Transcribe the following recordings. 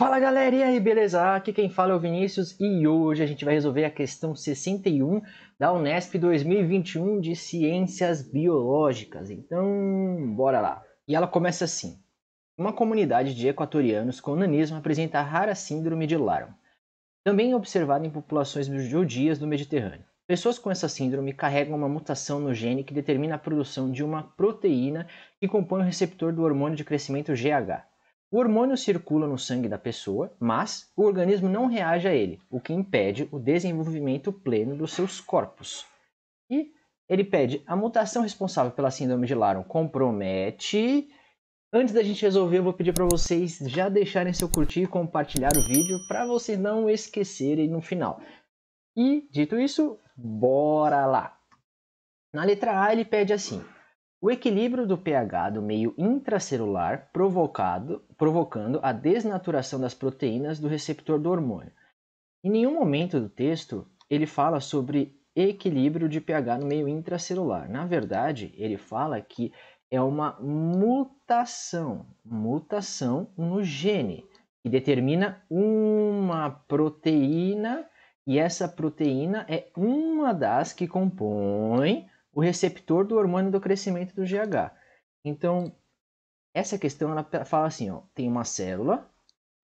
Fala galera, e aí, beleza? Aqui quem fala é o Vinícius e hoje a gente vai resolver a questão 61 da Unesp 2021 de Ciências Biológicas. Então, bora lá. E ela começa assim: Uma comunidade de equatorianos com nanismo apresenta rara síndrome de Laron, também observada em populações judias do Mediterrâneo. Pessoas com essa síndrome carregam uma mutação no gene que determina a produção de uma proteína que compõe o receptor do hormônio de crescimento GH. O hormônio circula no sangue da pessoa, mas o organismo não reage a ele, o que impede o desenvolvimento pleno dos seus corpos. E ele pede a mutação responsável pela síndrome de Laron compromete. Antes da gente resolver, eu vou pedir para vocês já deixarem seu curtir e compartilhar o vídeo para vocês não esquecerem no final. E dito isso, bora lá. Na letra A ele pede assim: o equilíbrio do pH do meio intracelular provocando a desnaturação das proteínas do receptor do hormônio. Em nenhum momento do texto ele fala sobre equilíbrio de pH no meio intracelular. Na verdade, ele fala que é uma mutação, mutação no gene, que determina uma proteína e essa proteína é uma das que compõe o receptor do hormônio do crescimento do GH. Então, essa questão ela fala assim, ó, tem uma célula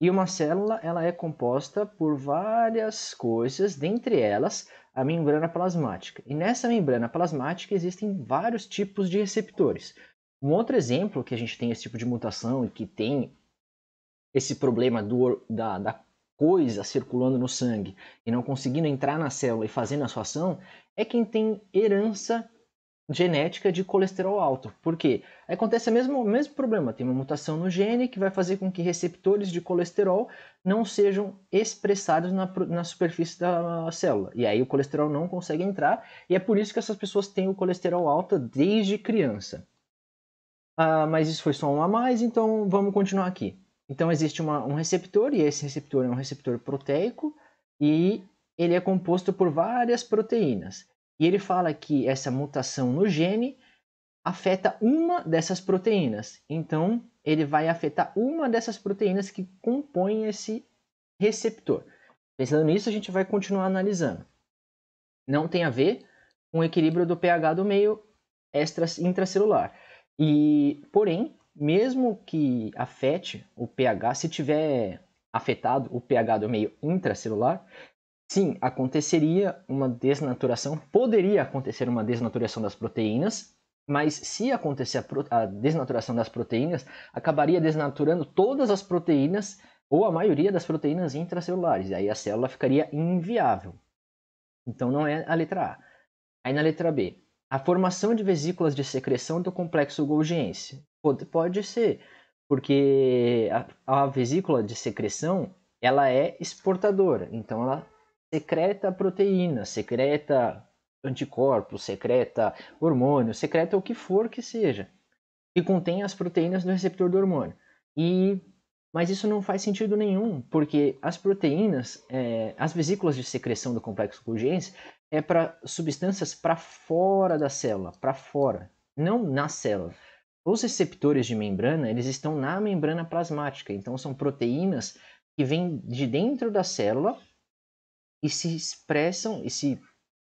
e uma célula ela é composta por várias coisas, dentre elas a membrana plasmática. E nessa membrana plasmática existem vários tipos de receptores. Um outro exemplo que a gente tem esse tipo de mutação e que tem esse problema do, da, da coisa circulando no sangue e não conseguindo entrar na célula e fazendo a sua ação é quem tem herança genética de colesterol alto. Por quê? Acontece o mesmo, mesmo problema. Tem uma mutação no gene que vai fazer com que receptores de colesterol não sejam expressados na, na superfície da célula. E aí o colesterol não consegue entrar, e é por isso que essas pessoas têm o colesterol alto desde criança. Ah, mas isso foi só um a mais, então vamos continuar aqui. Então existe uma, um receptor, e esse receptor é um receptor proteico, e ele é composto por várias proteínas. E ele fala que essa mutação no gene afeta uma dessas proteínas. Então, ele vai afetar uma dessas proteínas que compõem esse receptor. Pensando nisso, a gente vai continuar analisando. Não tem a ver com o equilíbrio do pH do meio extra intracelular. E, porém, mesmo que afete o pH, se tiver afetado o pH do meio intracelular, Sim, aconteceria uma desnaturação, poderia acontecer uma desnaturação das proteínas, mas se acontecer a, a, desnaturação das proteínas, acabaria desnaturando todas as proteínas ou a maioria das proteínas intracelulares, e aí a célula ficaria inviável. Então não é a letra A. Aí na letra B, a formação de vesículas de secreção do complexo Golgiense. Pode, pode ser, porque a, a vesícula de secreção ela é exportadora, então ela secreta proteína, secreta anticorpos, secreta hormônio, secreta o que for que seja, que contém as proteínas do receptor do hormônio. E mas isso não faz sentido nenhum, porque as proteínas, é, as vesículas de secreção do complexo Golgi é para substâncias para fora da célula, para fora, não na célula. Os receptores de membrana, eles estão na membrana plasmática, então são proteínas que vêm de dentro da célula e se expressam e se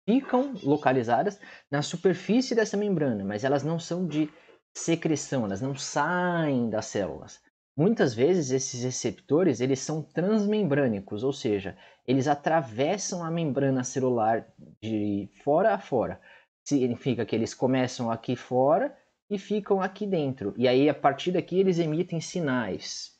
ficam localizadas na superfície dessa membrana, mas elas não são de secreção, elas não saem das células. Muitas vezes esses receptores eles são transmembrânicos, ou seja, eles atravessam a membrana celular de fora a fora. Significa que eles começam aqui fora e ficam aqui dentro. E aí, a partir daqui, eles emitem sinais.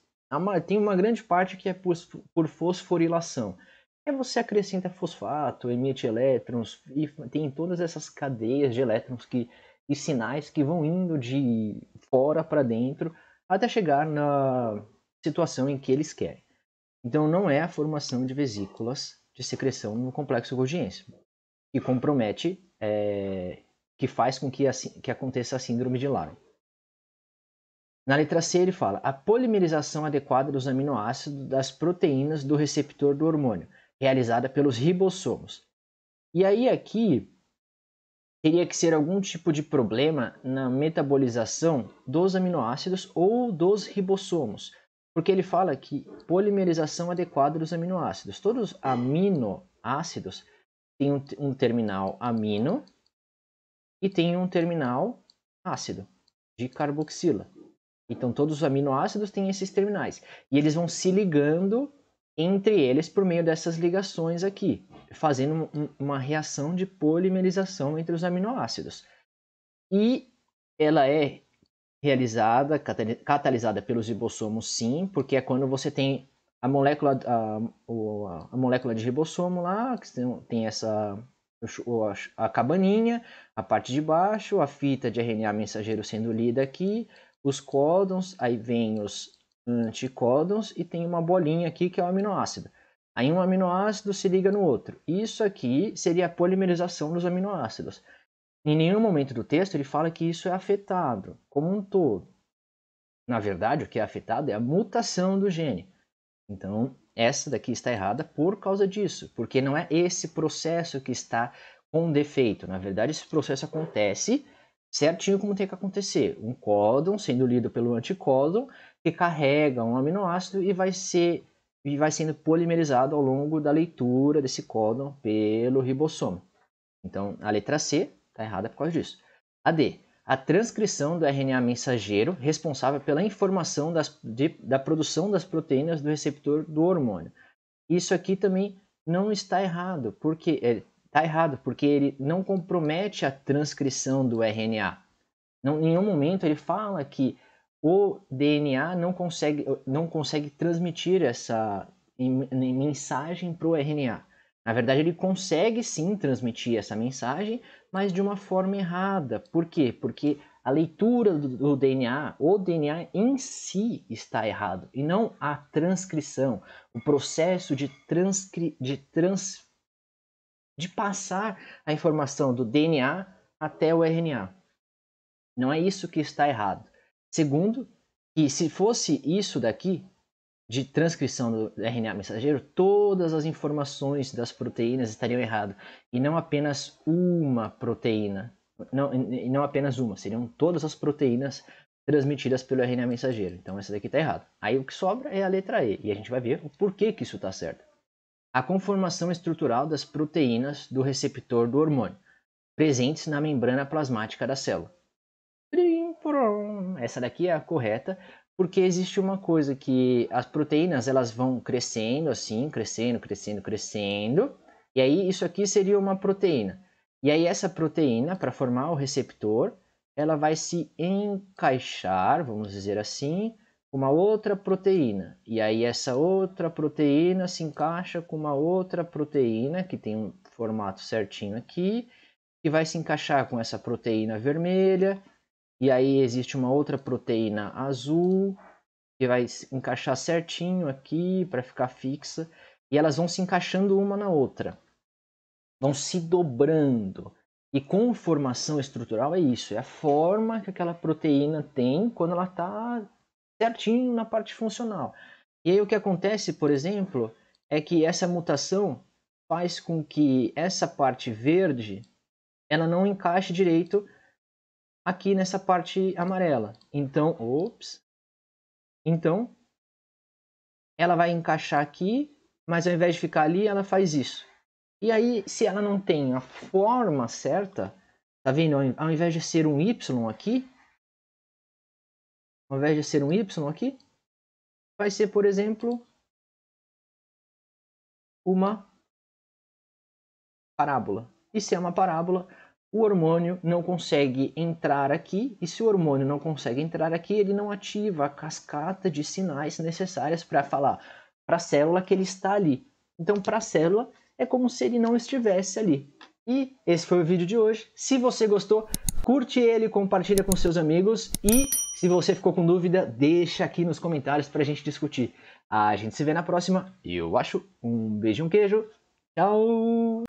Tem uma grande parte que é por fosforilação. Aí é, você acrescenta fosfato, emite elétrons, e tem todas essas cadeias de elétrons que, e sinais que vão indo de fora para dentro até chegar na situação em que eles querem. Então, não é a formação de vesículas de secreção no complexo Golgiense, que compromete, é, que faz com que, a, que aconteça a síndrome de Lyme. Na letra C, ele fala a polimerização adequada dos aminoácidos das proteínas do receptor do hormônio realizada pelos ribossomos. E aí aqui teria que ser algum tipo de problema na metabolização dos aminoácidos ou dos ribossomos, porque ele fala que polimerização adequada dos aminoácidos. Todos os aminoácidos têm um, um terminal amino e tem um terminal ácido de carboxila. Então todos os aminoácidos têm esses terminais e eles vão se ligando entre eles por meio dessas ligações aqui, fazendo uma reação de polimerização entre os aminoácidos. E ela é realizada, catalisada pelos ribossomos sim, porque é quando você tem a molécula, a, a molécula de ribossomo lá, que tem, tem essa a cabaninha, a parte de baixo, a fita de RNA mensageiro sendo lida aqui, os códons, aí vem os anticódons e tem uma bolinha aqui que é o aminoácido. Aí um aminoácido se liga no outro. Isso aqui seria a polimerização dos aminoácidos. Em nenhum momento do texto ele fala que isso é afetado como um todo. Na verdade, o que é afetado é a mutação do gene. Então, essa daqui está errada por causa disso, porque não é esse processo que está com defeito. Na verdade, esse processo acontece certinho como tem que acontecer. Um códon sendo lido pelo anticódon, que carrega um aminoácido e vai ser e vai sendo polimerizado ao longo da leitura desse códon pelo ribossomo. Então, a letra C está errada por causa disso. A D, a transcrição do RNA mensageiro responsável pela informação das, de, da produção das proteínas do receptor do hormônio. Isso aqui também não está errado, porque é, Tá errado, porque ele não compromete a transcrição do RNA. Não, em nenhum momento ele fala que o DNA não consegue, não consegue transmitir essa mensagem para o RNA. Na verdade, ele consegue sim transmitir essa mensagem, mas de uma forma errada. Por quê? Porque a leitura do, do, DNA, o DNA em si está errado, e não a transcrição, o processo de, transcri, de trans, de passar a informação do DNA até o RNA. Não é isso que está errado. Segundo, que se fosse isso daqui, de transcrição do RNA mensageiro, todas as informações das proteínas estariam erradas. E não apenas uma proteína. Não, e não apenas uma, seriam todas as proteínas transmitidas pelo RNA mensageiro. Então essa daqui está errada. Aí o que sobra é a letra E. E a gente vai ver o porquê que isso está certo a conformação estrutural das proteínas do receptor do hormônio, presentes na membrana plasmática da célula. Essa daqui é a correta, porque existe uma coisa que as proteínas elas vão crescendo assim, crescendo, crescendo, crescendo, e aí isso aqui seria uma proteína. E aí essa proteína, para formar o receptor, ela vai se encaixar, vamos dizer assim, uma outra proteína. E aí essa outra proteína se encaixa com uma outra proteína que tem um formato certinho aqui, que vai se encaixar com essa proteína vermelha. E aí existe uma outra proteína azul que vai se encaixar certinho aqui para ficar fixa. E elas vão se encaixando uma na outra. Vão se dobrando. E conformação estrutural é isso, é a forma que aquela proteína tem quando ela está certinho na parte funcional. E aí o que acontece, por exemplo, é que essa mutação faz com que essa parte verde ela não encaixe direito aqui nessa parte amarela. Então, ops. Então, ela vai encaixar aqui, mas ao invés de ficar ali, ela faz isso. E aí, se ela não tem a forma certa, tá vendo? Ao invés de ser um Y aqui, ao invés de ser um y aqui, vai ser, por exemplo, uma parábola. E se é uma parábola, o hormônio não consegue entrar aqui, e se o hormônio não consegue entrar aqui, ele não ativa a cascata de sinais necessárias para falar para a célula que ele está ali. Então, para a célula, é como se ele não estivesse ali. E esse foi o vídeo de hoje. Se você gostou, curte ele, compartilha com seus amigos e se você ficou com dúvida, deixa aqui nos comentários para a gente discutir. A gente se vê na próxima. Eu acho. Um beijo, um queijo. Tchau!